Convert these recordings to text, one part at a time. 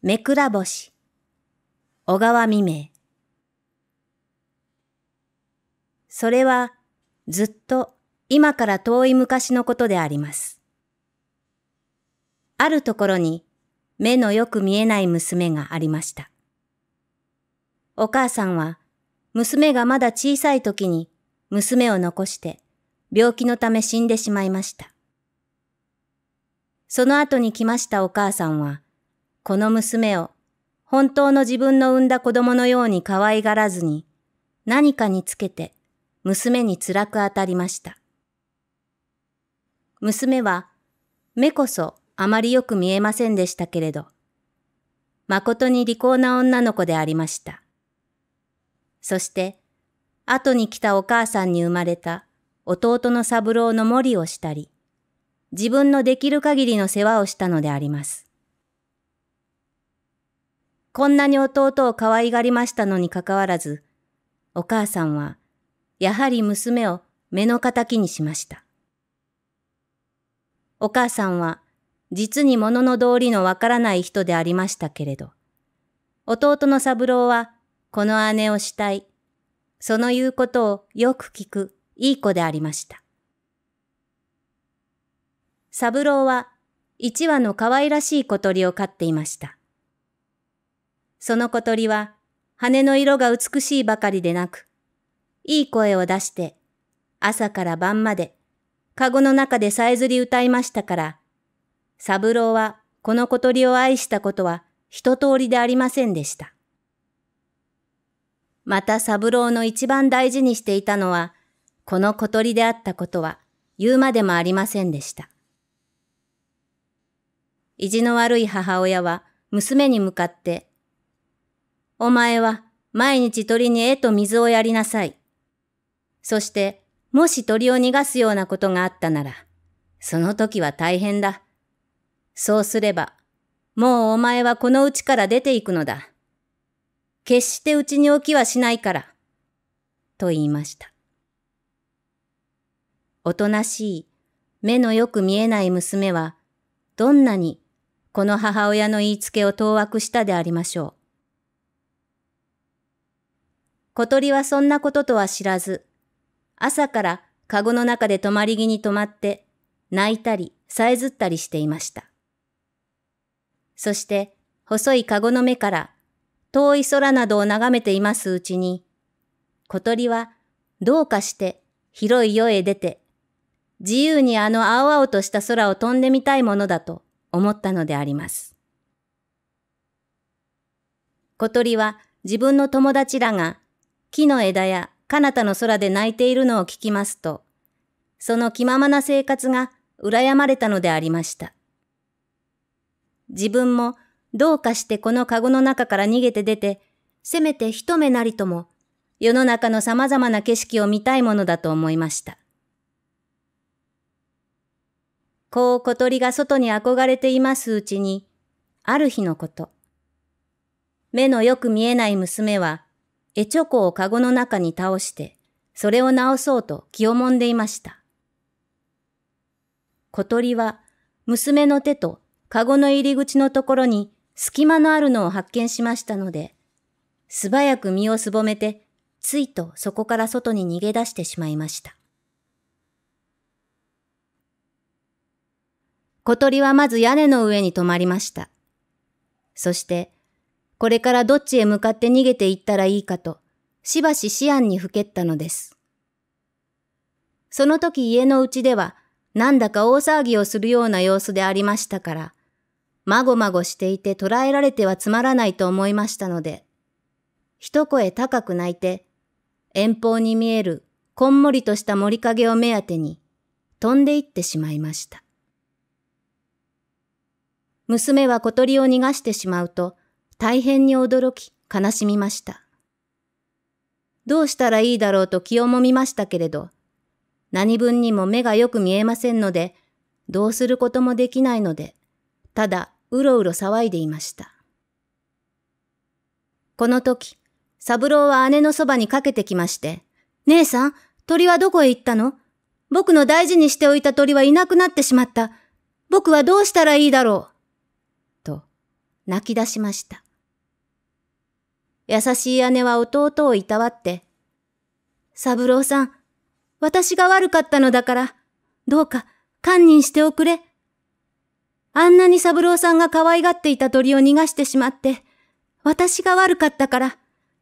めくらぼし、小川未明。それは、ずっと今から遠い昔のことであります。あるところに、目のよく見えない娘がありました。お母さんは、娘がまだ小さい時に、娘を残して、病気のため死んでしまいました。その後に来ましたお母さんは、この娘を本当の自分の産んだ子供のように可愛がらずに、何かにつけて娘に辛く当たりました。娘は、目こそあまりよく見えませんでしたけれど、誠に利口な女の子でありました。そして、後に来たお母さんに生まれた弟の三郎の森をしたり、自分のできる限りの世話をしたのであります。こんなに弟を可愛がりましたのにかかわらず、お母さんは、やはり娘を目の敵にしました。お母さんは、実に物の道理のわからない人でありましたけれど、弟の三郎は、この姉をしたい、その言うことをよく聞く、いい子でありました。三郎は、一羽の可愛らしい小鳥を飼っていました。その小鳥は羽の色が美しいばかりでなく、いい声を出して朝から晩までカゴの中でさえずり歌いましたから、三郎はこの小鳥を愛したことは一通りでありませんでした。また三郎の一番大事にしていたのは、この小鳥であったことは言うまでもありませんでした。意地の悪い母親は娘に向かってお前は毎日鳥に絵と水をやりなさい。そして、もし鳥を逃がすようなことがあったなら、その時は大変だ。そうすれば、もうお前はこのうちから出ていくのだ。決してうちに置きはしないから。と言いました。おとなしい、目のよく見えない娘は、どんなにこの母親の言いつけを当惑したでありましょう。小鳥はそんなこととは知らず、朝からカゴの中で止まり木に泊まって、泣いたり、さえずったりしていました。そして、細いカゴの目から、遠い空などを眺めていますうちに、小鳥は、どうかして、広い世へ出て、自由にあの青々とした空を飛んでみたいものだと思ったのであります。小鳥は自分の友達らが木の枝や彼方の空で泣いているのを聞きますと、その気ままな生活が羨まれたのでありました。自分もどうかしてこのカゴの中から逃げて出て、せめて一目なりとも世の中の様々な景色を見たいものだと思いました。こう小鳥が外に憧れていますうちに、ある日のこと。目のよく見えない娘は、エチョコをカゴの中に倒して、それを直そうと気をもんでいました。小鳥は、娘の手とカゴの入り口のところに隙間のあるのを発見しましたので、素早く身をすぼめて、ついとそこから外に逃げ出してしまいました。小鳥はまず屋根の上に止まりました。そして、これからどっちへ向かって逃げていったらいいかと、しばし思案にふけったのです。その時家のうちでは、なんだか大騒ぎをするような様子でありましたから、まごまごしていて捕らえられてはつまらないと思いましたので、一声高く泣いて、遠方に見えるこんもりとした森影を目当てに、飛んで行ってしまいました。娘は小鳥を逃がしてしまうと、大変に驚き悲しみました。どうしたらいいだろうと気をもみましたけれど、何分にも目がよく見えませんので、どうすることもできないので、ただうろうろ騒いでいました。この時、三郎は姉のそばにかけてきまして、姉さん、鳥はどこへ行ったの僕の大事にしておいた鳥はいなくなってしまった。僕はどうしたらいいだろう。と、泣き出しました。優しい姉は弟をいたわって、三郎さん、私が悪かったのだから、どうか、堪忍しておくれ。あんなに三郎さんが可愛がっていた鳥を逃がしてしまって、私が悪かったから、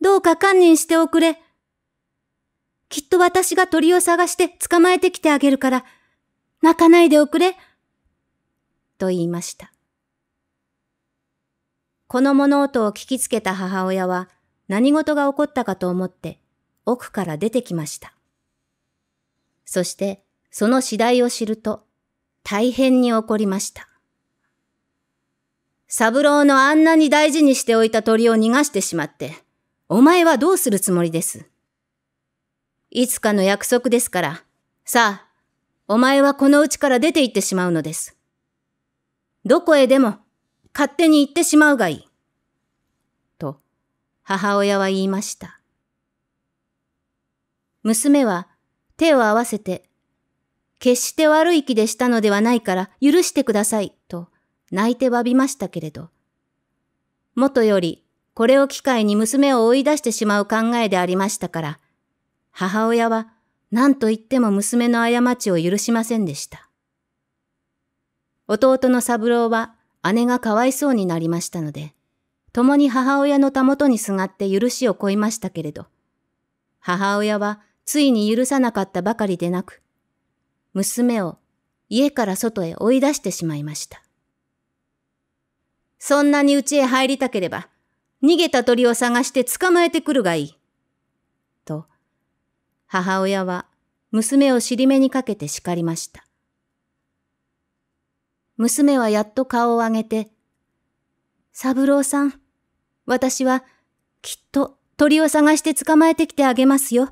どうか堪忍しておくれ。きっと私が鳥を探して捕まえてきてあげるから、泣かないでおくれ。と言いました。この物音を聞きつけた母親は何事が起こったかと思って奥から出てきました。そしてその次第を知ると大変に怒りました。三郎のあんなに大事にしておいた鳥を逃がしてしまって、お前はどうするつもりです。いつかの約束ですから、さあ、お前はこのうちから出て行ってしまうのです。どこへでも勝手に行ってしまうがいい。と、母親は言いました。娘は手を合わせて、決して悪い気でしたのではないから許してください、と泣いてわびましたけれど、元よりこれを機会に娘を追い出してしまう考えでありましたから、母親は何と言っても娘の過ちを許しませんでした。弟の三郎は姉がかわいそうになりましたので、共に母親のたもとにすがって許しをこいましたけれど、母親はついに許さなかったばかりでなく、娘を家から外へ追い出してしまいました。そんなに家へ入りたければ、逃げた鳥を探して捕まえてくるがいい。と、母親は娘を尻目にかけて叱りました。娘はやっと顔を上げて、三郎さん、私はきっと鳥を探して捕まえてきてあげますよ。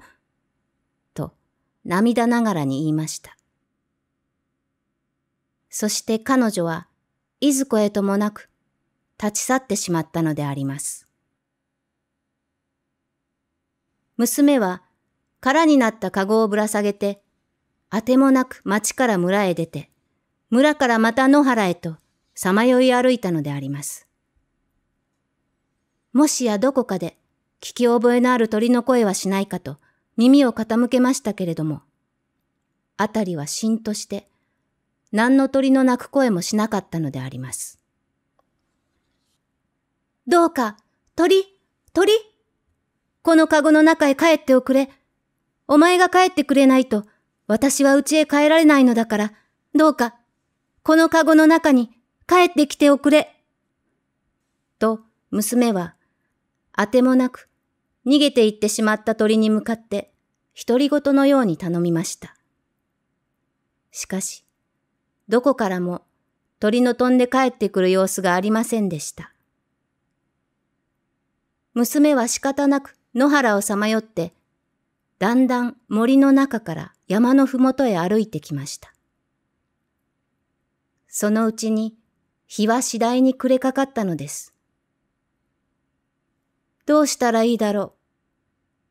と、涙ながらに言いました。そして彼女は、いずこへともなく、立ち去ってしまったのであります。娘は、空になったゴをぶら下げて、あてもなく町から村へ出て、村からまた野原へとさまよい歩いたのであります。もしやどこかで聞き覚えのある鳥の声はしないかと耳を傾けましたけれども、あたりはしんとして何の鳥の鳴く声もしなかったのであります。どうか、鳥、鳥この籠の中へ帰っておくれ。お前が帰ってくれないと、私は家へ帰られないのだから、どうか、このカゴの中に帰ってきておくれ。と娘は、あてもなく逃げていってしまった鳥に向かって独り言のように頼みました。しかし、どこからも鳥の飛んで帰ってくる様子がありませんでした。娘は仕方なく野原をさまよって、だんだん森の中から山のふもとへ歩いてきました。そのうちに日は次第に暮れかかったのです。どうしたらいいだろ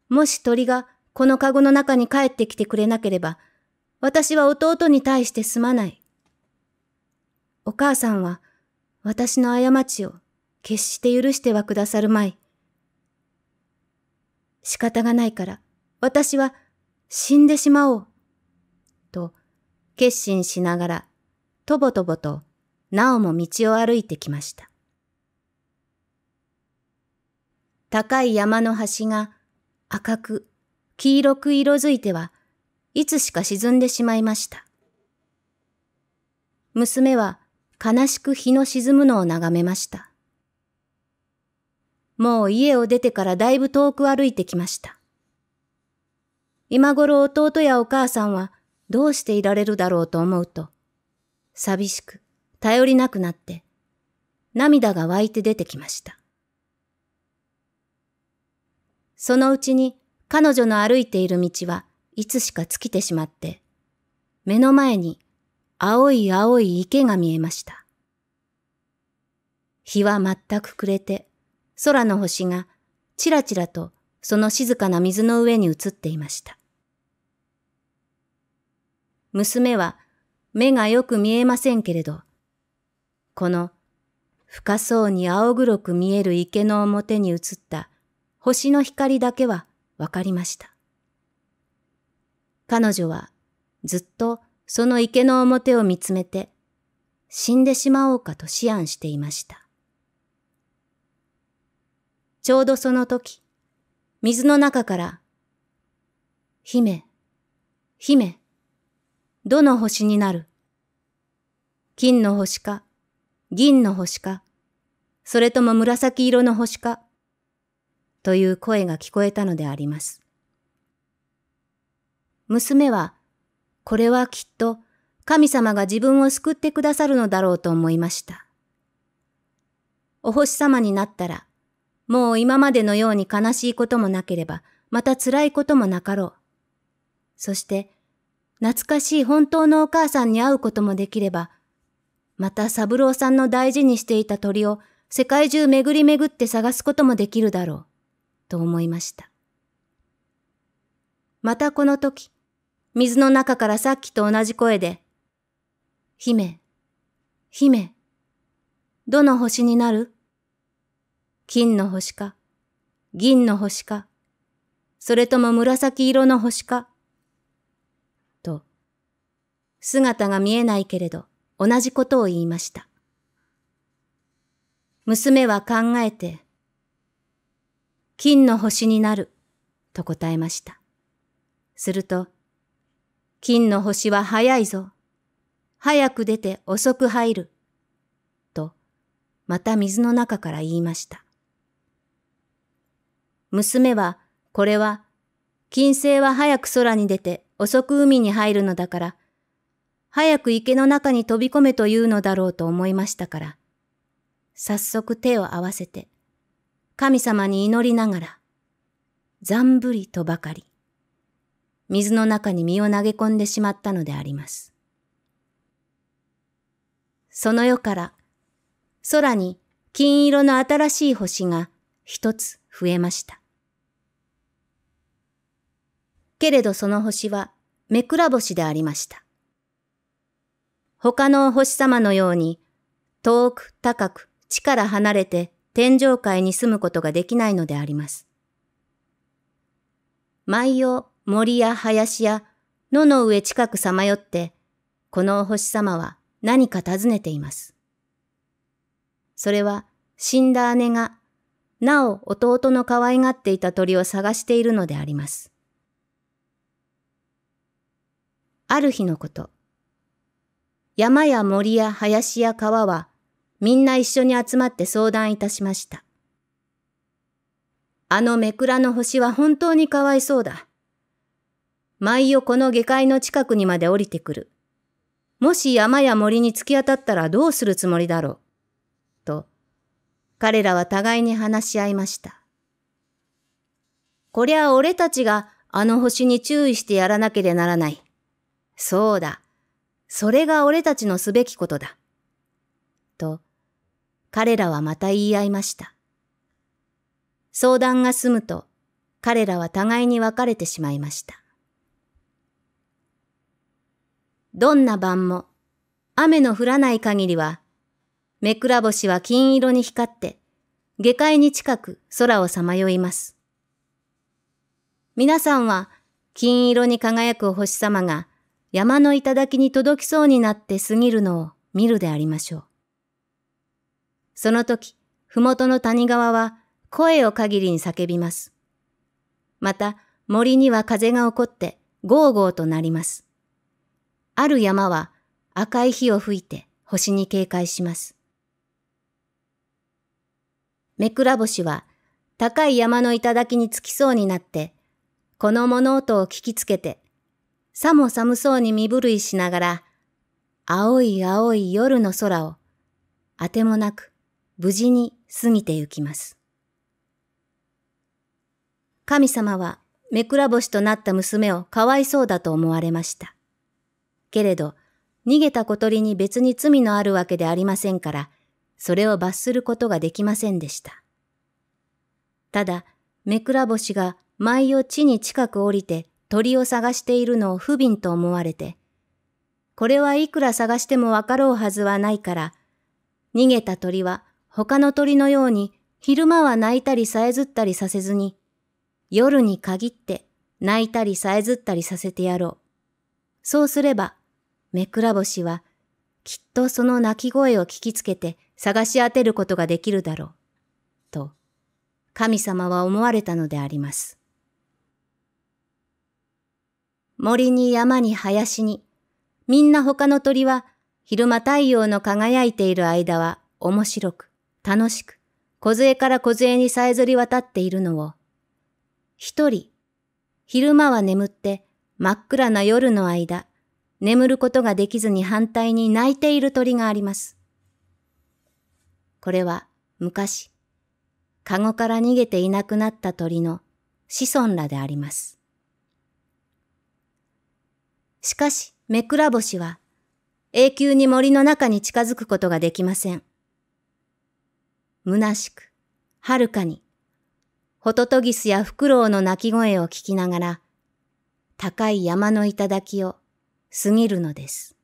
う。もし鳥がこのカゴの中に帰ってきてくれなければ、私は弟に対してすまない。お母さんは私の過ちを決して許してはくださるまい。仕方がないから私は死んでしまおう。と決心しながらとぼとぼと、なおも道を歩いてきました。高い山の端が赤く、黄色く色づいては、いつしか沈んでしまいました。娘は悲しく日の沈むのを眺めました。もう家を出てからだいぶ遠く歩いてきました。今頃弟やお母さんはどうしていられるだろうと思うと、寂しく、頼りなくなって、涙が湧いて出てきました。そのうちに彼女の歩いている道はいつしか尽きてしまって、目の前に青い青い池が見えました。日は全く暮れて、空の星がちらちらとその静かな水の上に映っていました。娘は目がよく見えませんけれど、この深そうに青黒く見える池の表に映った星の光だけはわかりました。彼女はずっとその池の表を見つめて、死んでしまおうかと思案していました。ちょうどその時、水の中から、姫、姫、どの星になる金の星か、銀の星か、それとも紫色の星か、という声が聞こえたのであります。娘は、これはきっと神様が自分を救ってくださるのだろうと思いました。お星様になったら、もう今までのように悲しいこともなければ、また辛いこともなかろう。そして、懐かしい本当のお母さんに会うこともできれば、また三郎さんの大事にしていた鳥を世界中巡り巡って探すこともできるだろう、と思いました。またこの時、水の中からさっきと同じ声で、姫、姫、どの星になる金の星か、銀の星か、それとも紫色の星か、姿が見えないけれど、同じことを言いました。娘は考えて、金の星になる、と答えました。すると、金の星は早いぞ。早く出て遅く入る。と、また水の中から言いました。娘は、これは、金星は早く空に出て遅く海に入るのだから、早く池の中に飛び込めというのだろうと思いましたから、早速手を合わせて、神様に祈りながら、ざんぶりとばかり、水の中に身を投げ込んでしまったのであります。その夜から、空に金色の新しい星が一つ増えました。けれどその星は目くら星でありました。他のお星様のように、遠く高く地から離れて天上界に住むことができないのであります。舞を森や林や野の上近くさまよって、このお星様は何か尋ねています。それは死んだ姉が、なお弟の可愛がっていた鳥を探しているのであります。ある日のこと、山や森や林や川は、みんな一緒に集まって相談いたしました。あのめくらの星は本当にかわいそうだ。毎夜この下界の近くにまで降りてくる。もし山や森に突き当たったらどうするつもりだろう。と、彼らは互いに話し合いました。こりゃ俺たちがあの星に注意してやらなければならない。そうだ。それが俺たちのすべきことだ。と、彼らはまた言い合いました。相談が済むと、彼らは互いに別れてしまいました。どんな晩も、雨の降らない限りは、目くら星は金色に光って、下界に近く空をさまよいます。皆さんは、金色に輝く星様が、山の頂に届きそうになって過ぎるのを見るでありましょう。その時、麓の谷川は声を限りに叫びます。また、森には風が起こって、ゴーゴーとなります。ある山は赤い火を吹いて星に警戒します。めくら星は高い山の頂に着きそうになって、この物音を聞きつけてさも寒そうに身震いしながら、青い青い夜の空を、あてもなく無事に過ぎてゆきます。神様は目くら星となった娘をかわいそうだと思われました。けれど、逃げた小鳥に別に罪のあるわけでありませんから、それを罰することができませんでした。ただ、目くら星が舞を地に近く降りて、鳥を探しているのを不憫と思われて、これはいくら探してもわかろうはずはないから、逃げた鳥は他の鳥のように昼間は泣いたりさえずったりさせずに、夜に限って泣いたりさえずったりさせてやろう。そうすれば、目くら星はきっとその鳴き声を聞きつけて探し当てることができるだろう。と、神様は思われたのであります。森に山に林に、みんな他の鳥は昼間太陽の輝いている間は面白く、楽しく、梢から梢にさえずり渡っているのを、一人、昼間は眠って真っ暗な夜の間、眠ることができずに反対に泣いている鳥があります。これは昔、カゴから逃げていなくなった鳥の子孫らであります。しかし、目くら星は、永久に森の中に近づくことができません。虚しく、はるかに、ホトトギスやフクロウの鳴き声を聞きながら、高い山の頂を過ぎるのです。